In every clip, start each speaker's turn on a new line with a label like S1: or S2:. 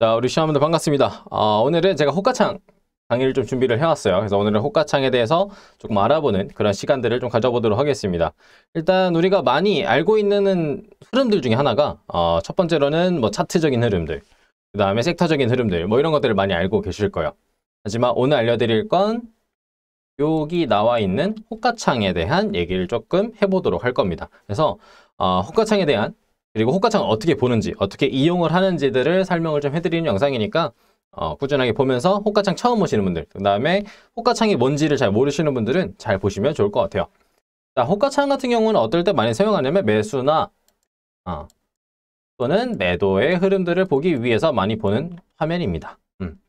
S1: 자 우리 시청자분들 반갑습니다 어, 오늘은 제가 호가창 강의를 좀 준비를 해왔어요 그래서 오늘은 호가창에 대해서 조금 알아보는 그런 시간들을 좀 가져보도록 하겠습니다 일단 우리가 많이 알고 있는 흐름들 중에 하나가 어, 첫 번째로는 뭐 차트적인 흐름들 그 다음에 섹터적인 흐름들 뭐 이런 것들을 많이 알고 계실 거예요 하지만 오늘 알려드릴 건 여기 나와 있는 호가창에 대한 얘기를 조금 해보도록 할 겁니다 그래서 어, 호가창에 대한 그리고 호가창을 어떻게 보는지 어떻게 이용을 하는지들을 설명을 좀 해드리는 영상이니까 어, 꾸준하게 보면서 호가창 처음 보시는 분들 그 다음에 호가창이 뭔지를 잘 모르시는 분들은 잘 보시면 좋을 것 같아요 자, 호가창 같은 경우는 어떨 때 많이 사용하냐면 매수나 어, 또는 매도의 흐름들을 보기 위해서 많이 보는 화면입니다 음.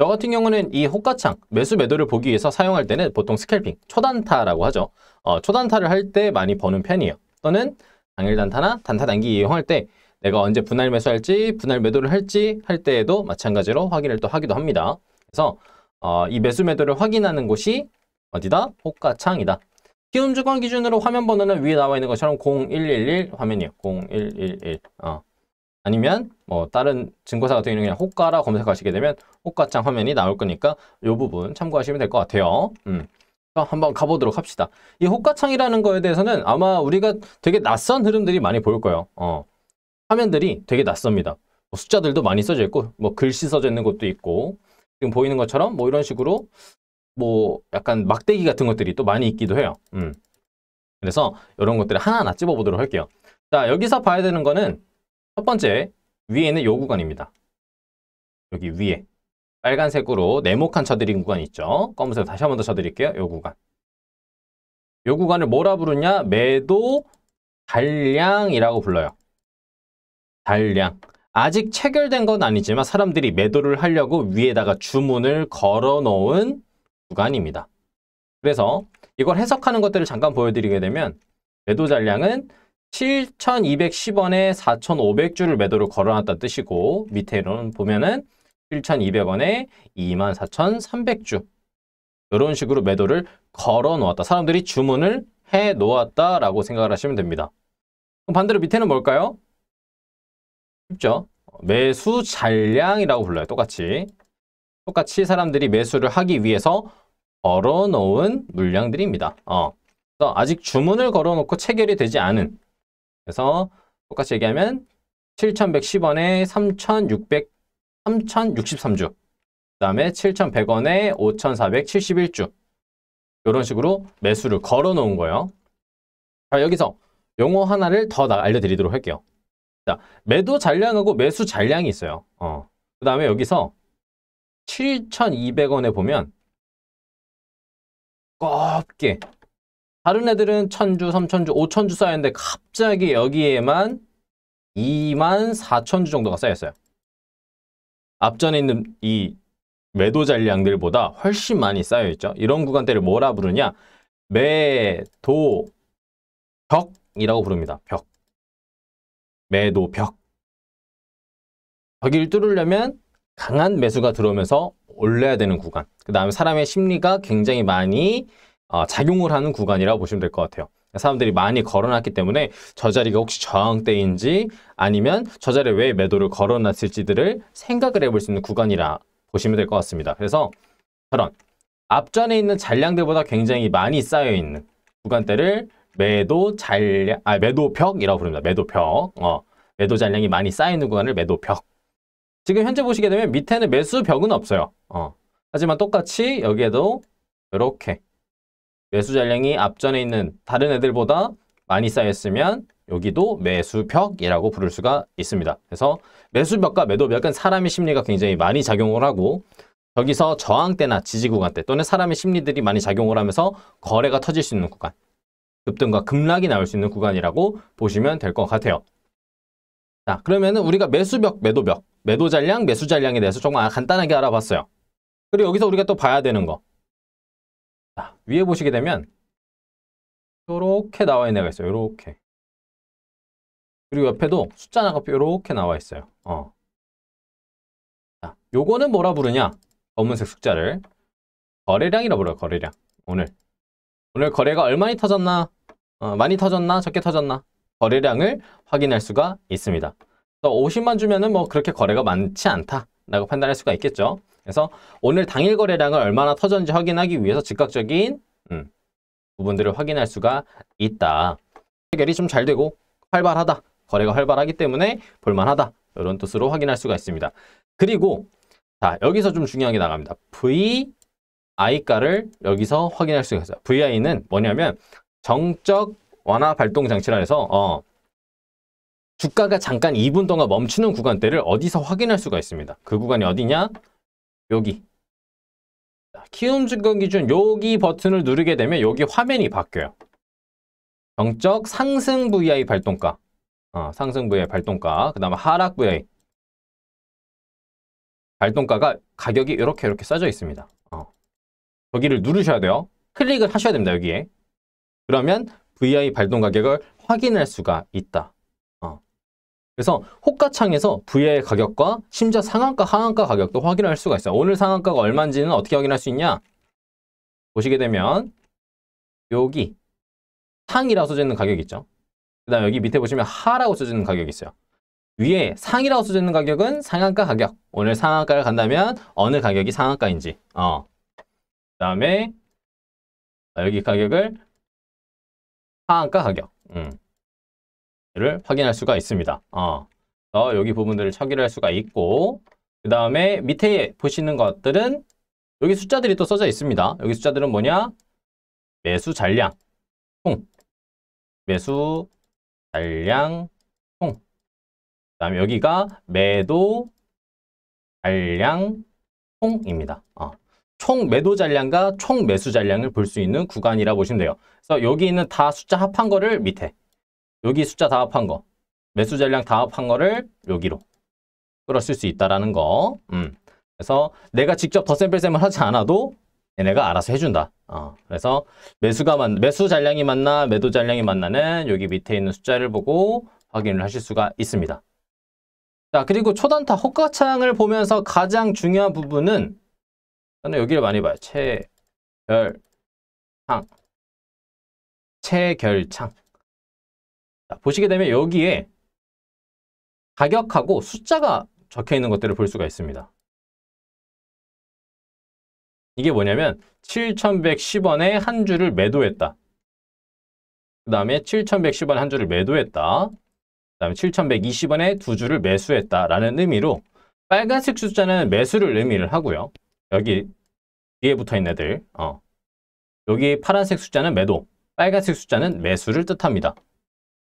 S1: 저 같은 경우는 이 호가창 매수 매도를 보기 위해서 사용할 때는 보통 스캘핑 초단타라고 하죠 어, 초단타를 할 때 많이 보는 편이에요 또는 당일 단타나 단타 단기 이용할 때 내가 언제 분할 매수할지 분할 매도를 할지 할 때에도 마찬가지로 확인을 또 하기도 합니다. 그래서 어, 이 매수 매도를 확인하는 곳이 어디다? 호가창이다. 키움 주권 기준으로 화면 번호는 위에 나와 있는 것처럼 0111 화면이에요. 0111. 어. 아니면 뭐 다른 증권사 같은 경우는 그냥 호가라 검색하시게 되면 호가창 화면이 나올 거니까 이 부분 참고하시면 될 것 같아요. 음. 한번 가보도록 합시다. 이 호가창이라는 거에 대해서는 아마 우리가 되게 낯선 흐름들이 많이 보일 거예요. 어. 화면들이 되게 낯섭니다. 뭐 숫자들도 많이 써져 있고 뭐 글씨 써져 있는 것도 있고 지금 보이는 것처럼 뭐 이런 식으로 뭐 약간 막대기 같은 것들이 또 많이 있기도 해요. 음. 그래서 이런 것들을 하나하나 찝어보도록 할게요. 자 여기서 봐야 되는 거는 첫 번째 위에 있는 요 구간입니다. 여기 위에 빨간색으로 네모칸 쳐드린 구간 있죠. 검은색 다시 한 번 더 쳐드릴게요. 요 구간. 요 구간을 뭐라 부르냐? 매도 달량이라고 불러요. 달량. 아직 체결된 건 아니지만 사람들이 매도를 하려고 위에다가 주문을 걸어놓은 구간입니다. 그래서 이걸 해석하는 것들을 잠깐 보여드리게 되면 매도 잔량은 7,210원에 4,500주를 매도를 걸어놨다 뜻이고 밑에는 보면은 7,200원에 24,300주 이런 식으로 매도를 걸어 놓았다. 사람들이 주문을 해 놓았다라고 생각을 하시면 됩니다. 그럼 반대로 밑에는 뭘까요? 쉽죠? 매수 잔량이라고 불러요. 똑같이. 똑같이 사람들이 매수를 하기 위해서 걸어 놓은 물량들입니다. 어. 그래서 아직 주문을 걸어 놓고 체결이 되지 않은 그래서 똑같이 얘기하면 7,110원에 3,600 3,063주, 그 다음에 7,100원에 5,471주 이런 식으로 매수를 걸어놓은 거예요. 자, 여기서 용어 하나를 더 알려드리도록 할게요. 자, 매도 잔량하고 매수 잔량이 있어요. 어. 그 다음에 여기서 7,200원에 보면 껍게 다른 애들은 1,000주, 3,000주, 5,000주 쌓였는데 갑자기 여기에만 24,000주 정도가 쌓였어요. 앞전에 있는 이 매도 잔량들보다 훨씬 많이 쌓여있죠. 이런 구간대를 뭐라 부르냐? 매도 벽이라고 부릅니다. 벽. 매도 벽. 벽을 뚫으려면 강한 매수가 들어오면서 올려야 되는 구간. 그 다음에 사람의 심리가 굉장히 많이 어, 작용을 하는 구간이라고 보시면 될 것 같아요. 사람들이 많이 걸어놨기 때문에 저 자리가 혹시 저항대인지 아니면 저 자리에 왜 매도를 걸어놨을지들을 생각을 해볼 수 있는 구간이라 보시면 될 것 같습니다. 그래서 그런 앞전에 있는 잔량대보다 굉장히 많이 쌓여있는 구간대를 매도 잔량, 아, 매도벽이라고 부릅니다. 매도벽. 어, 매도 잔량이 많이 쌓여있는 구간을 매도벽. 지금 현재 보시게 되면 밑에는 매수벽은 없어요. 어. 하지만 똑같이 여기에도 이렇게 매수 잔량이 앞전에 있는 다른 애들보다 많이 쌓였으면 여기도 매수벽이라고 부를 수가 있습니다. 그래서 매수벽과 매도벽은 사람의 심리가 굉장히 많이 작용을 하고 여기서 저항대나 지지구간대 또는 사람의 심리들이 많이 작용을 하면서 거래가 터질 수 있는 구간 급등과 급락이 나올 수 있는 구간이라고 보시면 될 것 같아요. 자 그러면 은 우리가 매수벽, 매도벽, 매도잔량, 매수잔량에 대해서 조금 간단하게 알아봤어요. 그리고 여기서 우리가 또 봐야 되는 거 위에 보시게 되면 이렇게 나와 있는 애가 있어요. 이렇게. 그리고 옆에도 숫자 나가 이렇게 나와 있어요. 어. 자, 요거는 뭐라 부르냐? 검은색 숫자를 거래량이라 고 불러요. 거래량. 오늘. 오늘 거래가 얼마나 터졌나? 어, 많이 터졌나? 적게 터졌나? 거래량을 확인할 수가 있습니다. 50만 주면은 뭐 그렇게 거래가 많지 않다라고 판단할 수가 있겠죠. 그래서 오늘 당일 거래량을 얼마나 터졌는지 확인하기 위해서 즉각적인 음, 부분들을 확인할 수가 있다. 해결이 좀 잘 되고 활발하다. 거래가 활발하기 때문에 볼만하다. 이런 뜻으로 확인할 수가 있습니다. 그리고 자 여기서 좀 중요한 게 나갑니다. VI가를 여기서 확인할 수가 있어요. VI는 뭐냐면 정적 완화 발동 장치라 해서 어, 주가가 잠깐 2분 동안 멈추는 구간대를 어디서 확인할 수가 있습니다. 그 구간이 어디냐? 여기 키움 증권 기준 여기 버튼을 누르게 되면 여기 화면이 바뀌어요. 정적 상승 VI 발동가 어, 상승 VI 발동가 그 다음에 하락 VI 발동가가 가격이 이렇게 이렇게 써져 있습니다. 어. 여기를 누르셔야 돼요. 클릭을 하셔야 됩니다. 여기에. 그러면 VI 발동 가격을 확인할 수가 있다. 그래서 호가창에서 V의 가격과 심지어 상한가, 하한가 가격도 확인할 수가 있어요. 오늘 상한가가 얼마인지는 어떻게 확인할 수 있냐? 보시게 되면 여기 상이라고 써져 있는 가격이 있죠. 그 다음에 여기 밑에 보시면 하라고 써져 있는 가격이 있어요. 위에 상이라고 써져 있는 가격은 상한가 가격. 오늘 상한가를 간다면 어느 가격이 상한가인지. 어. 그 다음에 여기 가격을 하한가 가격. 음. 를 확인할 수가 있습니다. 어. 여기 부분들을 처리할 수가 있고 그 다음에 밑에 보시는 것들은 여기 숫자들이 또 써져 있습니다. 여기 숫자들은 뭐냐? 매수 잔량, 총, 매수 잔량, 총. 그 다음에 여기가 매도 잔량, 총입니다. 어. 총 매도 잔량과 총 매수 잔량을 볼 수 있는 구간이라 고 보시면 돼요. 그래서 여기 있는 다 숫자 합한 거를 밑에 여기 숫자 다 합한 거. 매수 전량 다 합한 거를 여기로 끌어 쓸 수 있다라는 거. 음. 그래서 내가 직접 더 샘플셈을 하지 않아도 얘네가 알아서 해준다. 어, 그래서 매수가 만, 매수 잔량이 만나 매도 잔량이 만나는 여기 밑에 있는 숫자를 보고 확인을 하실 수가 있습니다. 자 그리고 초단타 호가창을 보면서 가장 중요한 부분은 저는 여기를 많이 봐요. 체결창 체결창 보시게 되면 여기에 가격하고 숫자가 적혀 있는 것들을 볼 수가 있습니다. 이게 뭐냐면 7,110원에 한 주를 매도했다. 그 다음에 7,110원에 한 주를 매도했다. 그 다음에 7,120원에 두 주를 매수했다. 라는 의미로 빨간색 숫자는 매수를 의미를 하고요. 여기 뒤에 붙어 있는 애들. 어. 여기 파란색 숫자는 매도, 빨간색 숫자는 매수를 뜻합니다.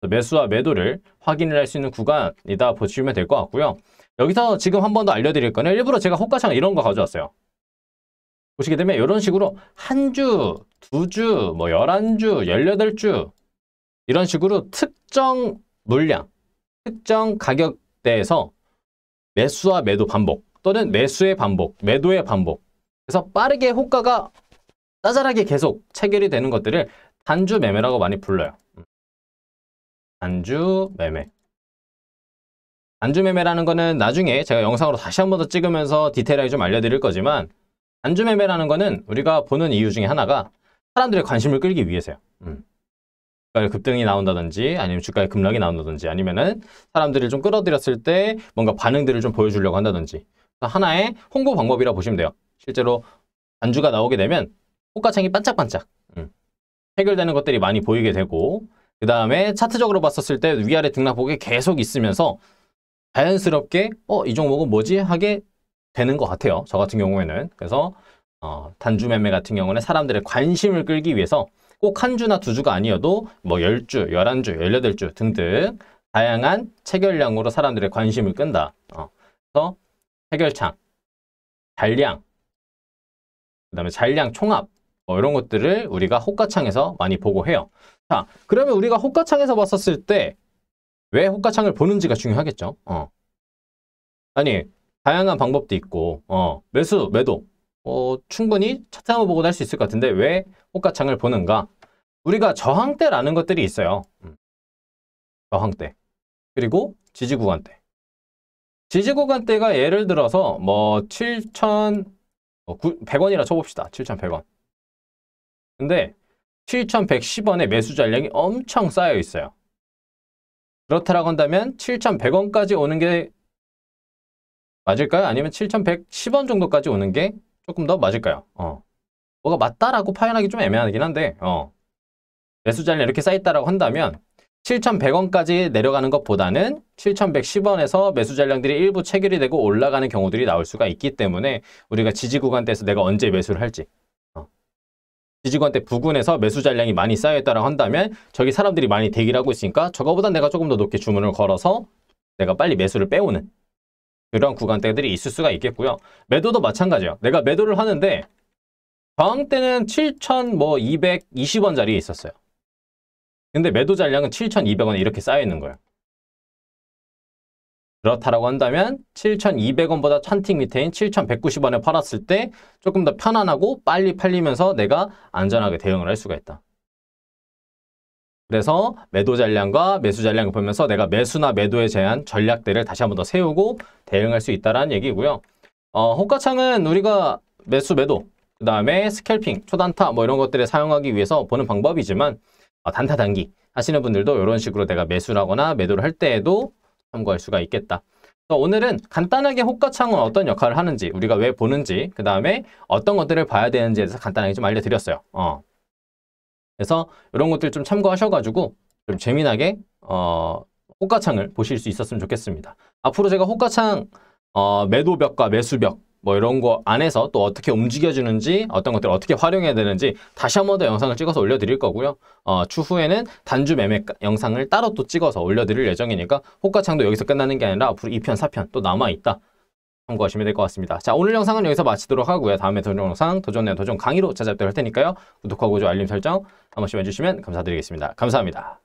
S1: 매수와 매도를 확인을 할수 있는 구간이다 보시면 될 것 같고요. 여기서 지금 한 번 더 알려드릴 거는 일부러 제가 호가창 이런 거 가져왔어요. 보시게 되면 이런 식으로 한 주, 두 주, 뭐 열한 주 열여덟 주 이런 식으로 특정 물량, 특정 가격대에서 매수와 매도 반복 또는 매수의 반복, 매도의 반복 그래서 빠르게 호가가 짜잘하게 계속 체결이 되는 것들을 단주 매매라고 많이 불러요. 안주 매매 안주 매매라는 거는 나중에 제가 영상으로 다시 한 번 더 찍으면서 디테일하게 좀 알려드릴 거지만 안주 매매라는 거는 우리가 보는 이유 중에 하나가 사람들의 관심을 끌기 위해서요. 음. 주가의 급등이 나온다든지 아니면 주가의 급락이 나온다든지 아니면은 사람들을 좀 끌어들였을 때 뭔가 반응들을 좀 보여주려고 한다든지 하나의 홍보 방법이라 보시면 돼요. 실제로 안주가 나오게 되면 호가창이 반짝반짝 음. 해결되는 것들이 많이 보이게 되고 그 다음에 차트적으로 봤었을 때 위아래 등락폭이 계속 있으면서 자연스럽게 어 이 종목은 뭐지? 하게 되는 것 같아요. 저 같은 경우에는. 그래서 어, 단주 매매 같은 경우는 사람들의 관심을 끌기 위해서 꼭 한 주나 두 주가 아니어도 뭐 10주, 11주, 18주 등등 다양한 체결량으로 사람들의 관심을 끈다. 어, 그래서 체결창, 잔량, 그 다음에 잔량 총합 뭐 이런 것들을 우리가 호가창에서 많이 보고 해요. 자, 그러면 우리가 호가창에서 봤었을 때 왜 호가창을 보는지가 중요하겠죠. 어. 아니, 다양한 방법도 있고 어, 매수, 매도 어, 충분히 차트 한번 보고도 할 수 있을 것 같은데 왜 호가창을 보는가? 우리가 저항대라는 것들이 있어요. 음. 저항대, 그리고 지지구간대. 지지구간대가 예를 들어서 뭐 7,100원이라 뭐 쳐봅시다. 7,100원. 근데 7 1 1 0원의 매수 전량이 엄청 쌓여 있어요. 그렇다라고 한다면 7,100원까지 오는 게 맞을까요? 아니면 7,110원 정도까지 오는 게 조금 더 맞을까요? 어. 뭐가 맞다라고 파현하기 좀 애매하긴 한데 어. 매수 자량 이렇게 쌓였다라고 한다면 7,100원까지 내려가는 것보다는 7,110원에서 매수 잔량들이 일부 체결이 되고 올라가는 경우들이 나올 수가 있기 때문에 우리가 지지 구간대에서 내가 언제 매수를 할지 지지권대 부근에서 매수잔 량이 많이 쌓여있다고 한다면 저기 사람들이 많이 대기를 하고 있으니까 저거보다 내가 조금 더 높게 주문을 걸어서 내가 빨리 매수를 빼오는 그런 구간대들이 있을 수가 있겠고요. 매도도 마찬가지예요. 내가 매도를 하는데 저항때는 7,220원짜리에 뭐 있었어요. 근데 매도 잔량은 7,200원에 이렇게 쌓여있는 거예요. 그렇다라고 한다면 7,200원보다 찬틱 밑에인 7,190원에 팔았을 때 조금 더 편안하고 빨리 팔리면서 내가 안전하게 대응을 할 수가 있다. 그래서 매도 전량과 매수 전량을 보면서 내가 매수나 매도에 제한 전략들을 다시 한번 더 세우고 대응할 수 있다는 라 얘기고요. 어, 호가창은 우리가 매수 매도, 그 다음에 스캘핑, 초단타 뭐 이런 것들을 사용하기 위해서 보는 방법이지만 어, 단타 단기 하시는 분들도 이런 식으로 내가 매수를하거나 매도를 할 때에도 참고할 수가 있겠다. 오늘은 간단하게 호가창은 어떤 역할을 하는지 우리가 왜 보는지 그 다음에 어떤 것들을 봐야 되는지에 대해서 간단하게 좀 알려드렸어요. 어. 그래서 이런 것들 좀 참고하셔가지고 좀 재미나게 어, 호가창을 보실 수 있었으면 좋겠습니다. 앞으로 제가 호가창 어, 매도벽과 매수벽 뭐 이런 거 안에서 또 어떻게 움직여주는지 어떤 것들을 어떻게 활용해야 되는지 다시 한번더 영상을 찍어서 올려드릴 거고요. 어, 추후에는 단주 매매 영상을 따로 또 찍어서 올려드릴 예정이니까 호가창도 여기서 끝나는 게 아니라 앞으로 2편, 4편 또 남아있다. 참고하시면 될 것 같습니다. 자 오늘 영상은 여기서 마치도록 하고요. 다음에 도전 영상, 도전 내 도전 강의로 찾아뵙도록 할 테니까요. 구독하고 좋아요, 알림 설정 한 번씩 해주시면 감사드리겠습니다. 감사합니다.